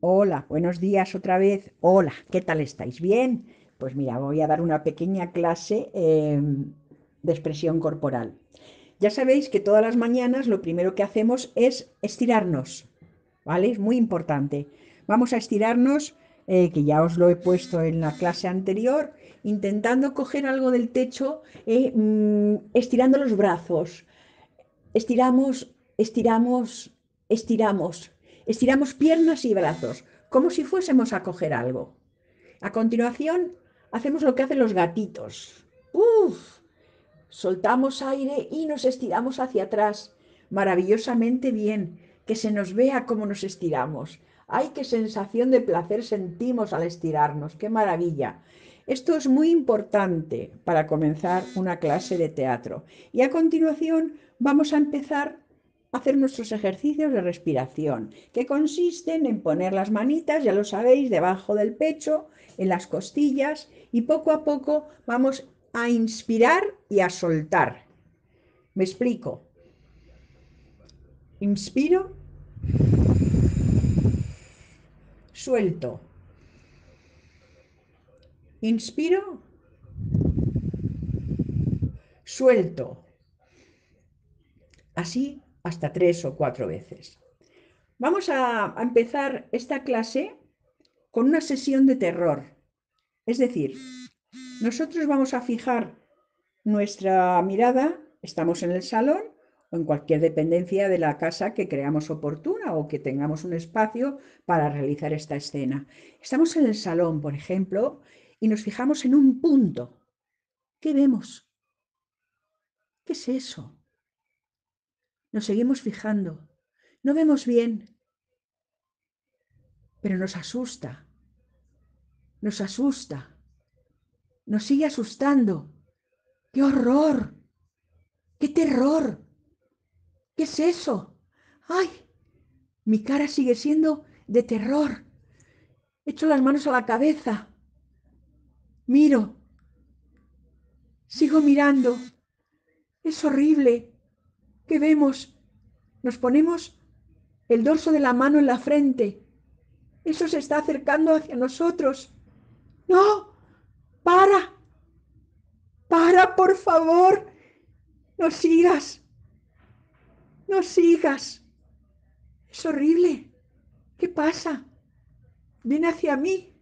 Hola, buenos días otra vez. Hola, ¿qué tal estáis? ¿Bien? Pues mira, voy a dar una pequeña clase em, de expresión corporal. Ya sabéis que todas las mañanas lo primero que hacemos es estirarnos, ¿vale? Es muy importante. Vamos a estirarnos, eh, que ya os lo he puesto en la clase anterior, intentando coger algo del techo, eh, mm, estirando los brazos. Estiramos, estiramos, estiramos. Estiramos piernas y brazos, como si fuésemos a coger algo. A continuación, hacemos lo que hacen los gatitos. ¡Uf! Soltamos aire y nos estiramos hacia atrás maravillosamente bien, que se nos vea cómo nos estiramos. ¡Ay, qué sensación de placer sentimos al estirarnos! ¡Qué maravilla! Esto es muy importante para comenzar una clase de teatro. Y a continuación vamos a empezar a hacer nuestros ejercicios de respiración, que consisten en poner las manitas, ya lo sabéis, debajo del pecho, en las costillas, y poco a poco vamos a inspirar y a soltar. Me explico. Inspiro suelto. Inspiro, suelto. Así hasta tres o cuatro veces. Vamos a, empezar esta clase con una sesión de terror. Es decir, nosotros vamos a fijar nuestra mirada, estamos en el salón, o en cualquier dependencia de la casa que creamos oportuna o que tengamos un espacio para realizar esta escena. Estamos en el salón, por ejemplo, y nos fijamos en un punto. ¿Qué vemos? ¿Qué es eso? Nos seguimos fijando. No vemos bien, pero nos asusta. Nos asusta. Nos sigue asustando. ¡Qué horror! ¡Qué terror! ¿Qué es eso? ¡Ay! Mi cara sigue siendo de terror. Echo las manos a la cabeza. Miro. Sigo mirando. Es horrible. ¿Qué vemos? Nos ponemos el dorso de la mano en la frente. Eso se está acercando hacia nosotros. ¡No! ¡Para! ¡Para, por favor! ¡No sigas! no sigas. Es horrible. ¿Qué pasa? Viene hacia mí,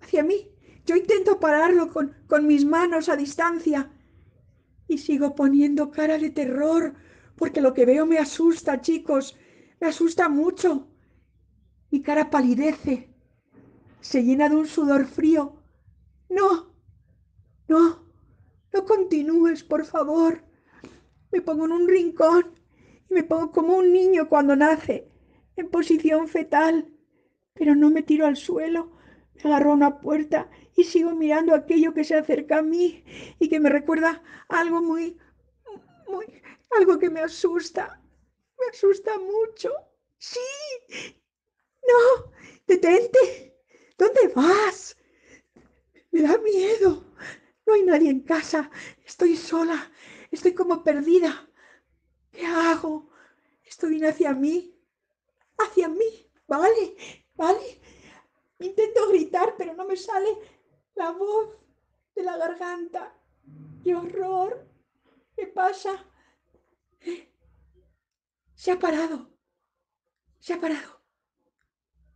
hacia mí. Yo intento pararlo con, con mis manos a distancia y sigo poniendo cara de terror porque lo que veo me asusta, chicos. Me asusta mucho. Mi cara palidece. Se llena de un sudor frío. No, no, no continúes, por favor. Me pongo en un rincón y me pongo como un niño cuando nace, en posición fetal. Pero no me tiro al suelo, me agarro a una puerta y sigo mirando aquello que se acerca a mí y que me recuerda algo muy, muy, algo que me asusta. Me asusta mucho. Sí. No, detente. ¿Dónde vas? Me da miedo. No hay nadie en casa. Estoy sola. Estoy como perdida. ¿Qué hago? Esto viene hacia mí, hacia mí, vale, vale. Intento gritar, pero no me sale la voz de la garganta. ¡Qué horror! ¿Qué pasa? Se ha parado. Se ha parado.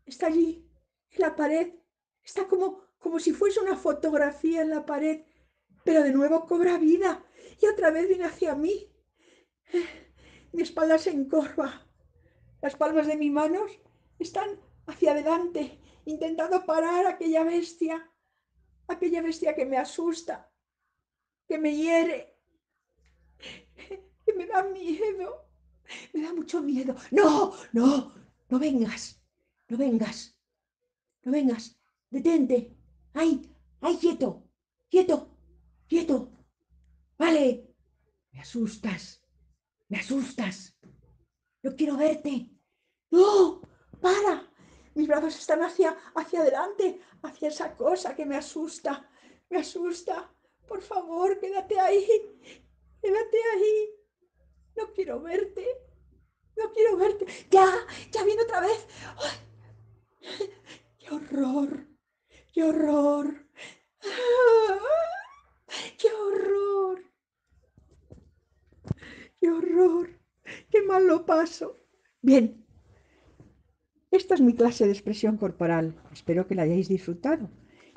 Está allí, en la pared. Está como, como si fuese una fotografía en la pared. Pero de nuevo cobra vida y otra vez viene hacia mí mi espalda se encorva, las palmas de mis manos están hacia adelante, intentando parar a aquella bestia, aquella bestia que me asusta, que me hiere, que me da miedo, me da mucho miedo. No, no, no vengas, no vengas, no vengas, detente, ay, ay, quieto, quieto, quieto, vale, me asustas me asustas, ¡No quiero verte. No, para. Mis brazos están hacia, hacia adelante, hacia esa cosa que me asusta, me asusta. Por favor, quédate ahí, quédate ahí. No quiero verte, no quiero verte. Ya, ya viene otra vez. ¡Qué horror! ¡Qué horror! Ah, ¡Qué horror! ¡Qué horror! ¡Qué mal lo paso! Bien, esta es mi clase de expresión corporal. Espero que la hayáis disfrutado.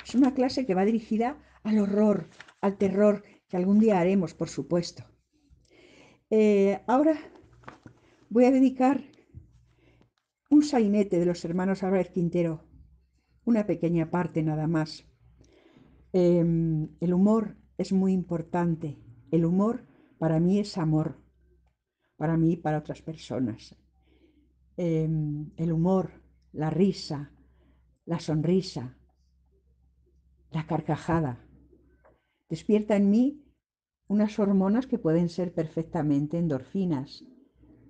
Es una clase que va dirigida al horror, al terror, que algún día haremos, por supuesto. Eh, ahora voy a dedicar un sainete de los hermanos Álvarez Quintero, una pequeña parte nada más. Eh, el humor es muy importante. El humor para mí es amor para mí y para otras personas. Em, el humor, la risa, la sonrisa, la carcajada, despierta en mí unas hormonas que pueden ser perfectamente endorfinas,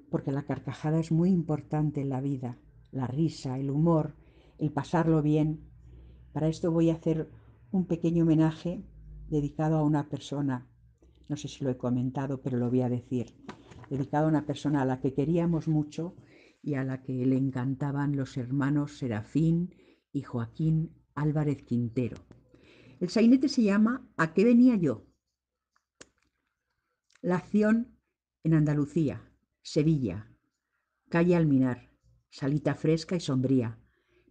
porque la carcajada es muy importante en la vida, la risa, el humor, el pasarlo bien. Para esto voy a hacer un pequeño homenaje dedicado a una persona, no sé si lo he comentado, pero lo voy a decir dedicado a una persona a la que queríamos mucho y a la que le encantaban los hermanos Serafín y Joaquín Álvarez Quintero. El sainete se llama ¿A qué venía yo? La acción en Andalucía, Sevilla, calle Alminar, salita fresca y sombría,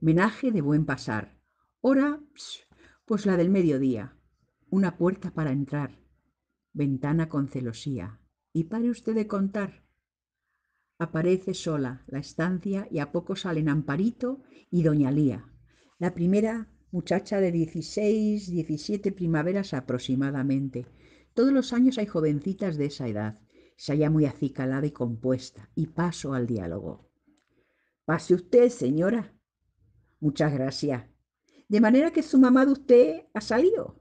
menaje de buen pasar, hora, pues la del mediodía, una puerta para entrar, ventana con celosía, y pare usted de contar. Aparece sola la estancia y a poco salen Amparito y Doña Lía, la primera muchacha de 16, 17 primaveras aproximadamente. Todos los años hay jovencitas de esa edad. Se halla muy acicalada y compuesta, y paso al diálogo. Pase usted, señora. Muchas gracias. De manera que su mamá de usted ha salido.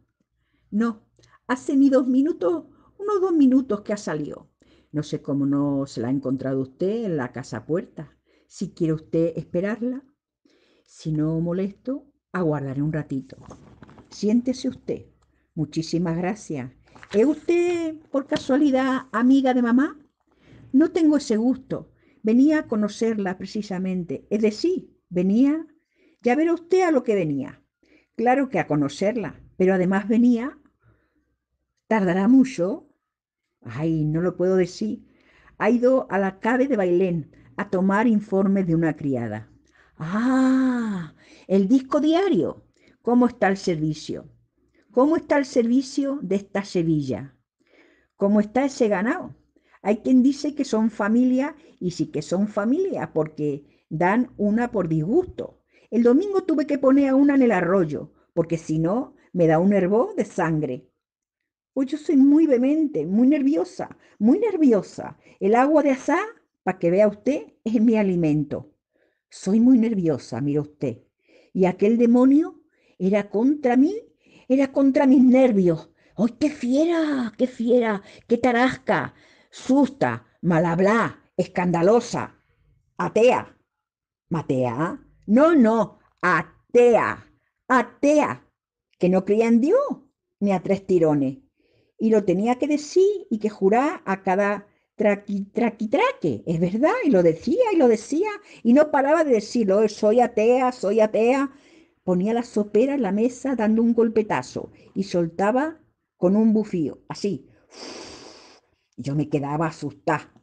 No, hace ni dos minutos unos dos minutos que ha salido. No sé cómo no se la ha encontrado usted en la casa puerta. Si quiere usted esperarla, si no molesto, aguardaré un ratito. Siéntese usted. Muchísimas gracias. ¿Es usted, por casualidad, amiga de mamá? No tengo ese gusto. Venía a conocerla precisamente. Es decir, venía, ya a usted a lo que venía. Claro que a conocerla, pero además venía, tardará mucho, ay, no lo puedo decir, ha ido a la cave de Bailén a tomar informes de una criada. Ah, el disco diario. ¿Cómo está el servicio? ¿Cómo está el servicio de esta Sevilla? ¿Cómo está ese ganado? Hay quien dice que son familia y sí que son familia porque dan una por disgusto. El domingo tuve que poner a una en el arroyo porque si no me da un hervor de sangre. Hoy yo soy muy vehemente, muy nerviosa, muy nerviosa. El agua de asá, para que vea usted, es mi alimento. Soy muy nerviosa, mira usted. Y aquel demonio era contra mí, era contra mis nervios. ¡Ay, qué fiera, qué fiera, qué tarasca! Susta, malhabla, escandalosa, atea. ¿Matea? No, no, atea, atea, que no creía en Dios ni a tres tirones y lo tenía que decir y que jurar a cada traqui, traqui, es verdad, y lo decía y lo decía, y no paraba de decirlo, eh, soy atea, soy atea. Ponía la sopera en la mesa dando un golpetazo y soltaba con un bufío, así. Yo me quedaba asustada.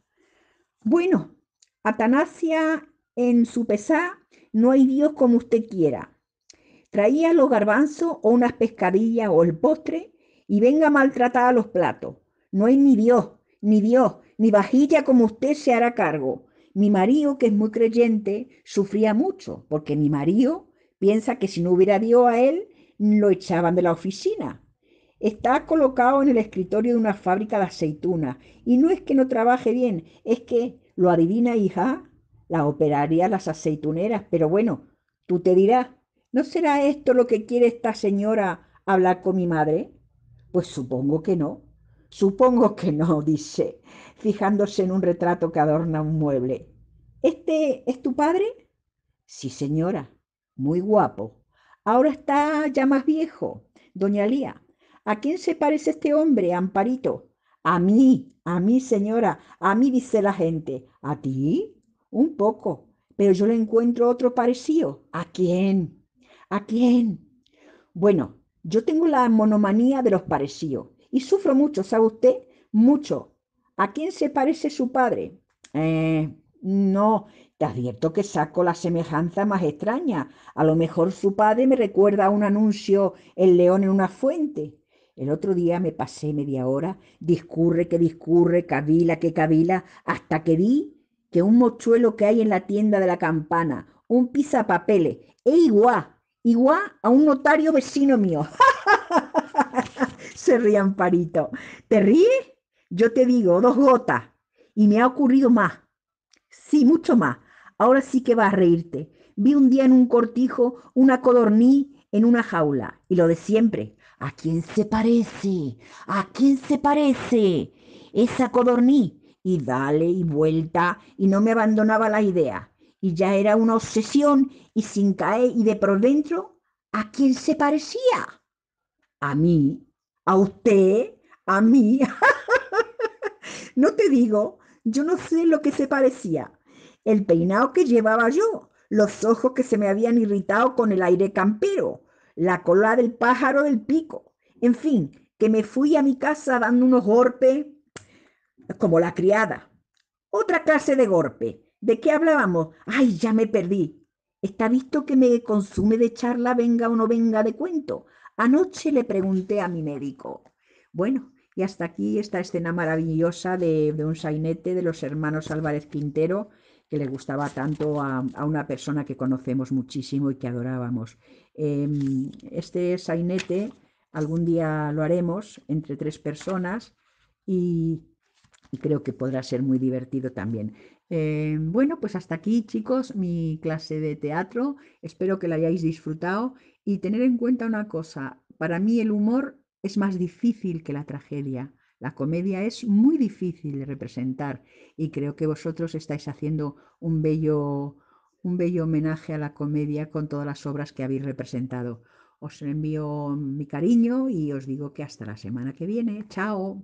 Bueno, Atanasia en su pesar, no hay Dios como usted quiera. Traía los garbanzos o unas pescadillas o el postre y venga maltratada a los platos. No hay ni Dios, ni Dios, ni vajilla como usted se hará cargo. Mi marido, que es muy creyente, sufría mucho, porque mi marido piensa que si no hubiera Dios a él, lo echaban de la oficina. Está colocado en el escritorio de una fábrica de aceitunas y no es que no trabaje bien, es que lo adivina hija, la operaría las aceituneras, pero bueno, tú te dirás, ¿no será esto lo que quiere esta señora hablar con mi madre? Pues supongo que no. Supongo que no, dice, fijándose en un retrato que adorna un mueble. ¿Este es tu padre? Sí, señora, muy guapo. Ahora está ya más viejo. Doña Lía, ¿a quién se parece este hombre, Amparito? A mí, a mí, señora, a mí dice la gente. ¿A ti? Un poco, pero yo le encuentro otro parecido. ¿A quién? ¿A quién? Bueno, yo tengo la monomanía de los parecidos y sufro mucho, ¿sabe usted? Mucho. ¿A quién se parece su padre? Eh, no, te advierto que saco la semejanza más extraña. A lo mejor su padre me recuerda a un anuncio El león en una fuente. El otro día me pasé media hora, discurre que discurre, cavila que cavila, hasta que vi que un mochuelo que hay en la tienda de la campana, un pizapapeles, ¡e igual! igual a un notario vecino mío. Se ríe Amparito. ¿Te ríes? Yo te digo, dos gotas. Y me ha ocurrido más. Sí, mucho más. Ahora sí que vas a reírte. Vi un día en un cortijo una codorní en una jaula. Y lo de siempre. ¿A quién se parece? ¿A quién se parece? Esa codorní. Y dale y vuelta. Y no me abandonaba la idea y ya era una obsesión y sin caer y de por dentro, ¿a quién se parecía? A mí, a usted, a mí. no te digo, yo no sé lo que se parecía. El peinado que llevaba yo, los ojos que se me habían irritado con el aire campero, la cola del pájaro del pico, en fin, que me fui a mi casa dando unos golpes como la criada. Otra clase de golpe, ¿De qué hablábamos? Ay, ya me perdí. Está visto que me consume de charla, venga o no venga de cuento. Anoche le pregunté a mi médico. Bueno, y hasta aquí esta escena maravillosa de, un sainete de los hermanos Álvarez Quintero, que le gustaba tanto a, una persona que conocemos muchísimo y que adorábamos. Em, este sainete algún día lo haremos entre tres personas y creo que podrá ser muy divertido también. Eh, bueno, pues hasta aquí, chicos, mi clase de teatro. Espero que la hayáis disfrutado y tener en cuenta una cosa. Para mí el humor es más difícil que la tragedia. La comedia es muy difícil de representar y creo que vosotros estáis haciendo un bello, un bello homenaje a la comedia con todas las obras que habéis representado. Os envío mi cariño y os digo que hasta la semana que viene. Chao.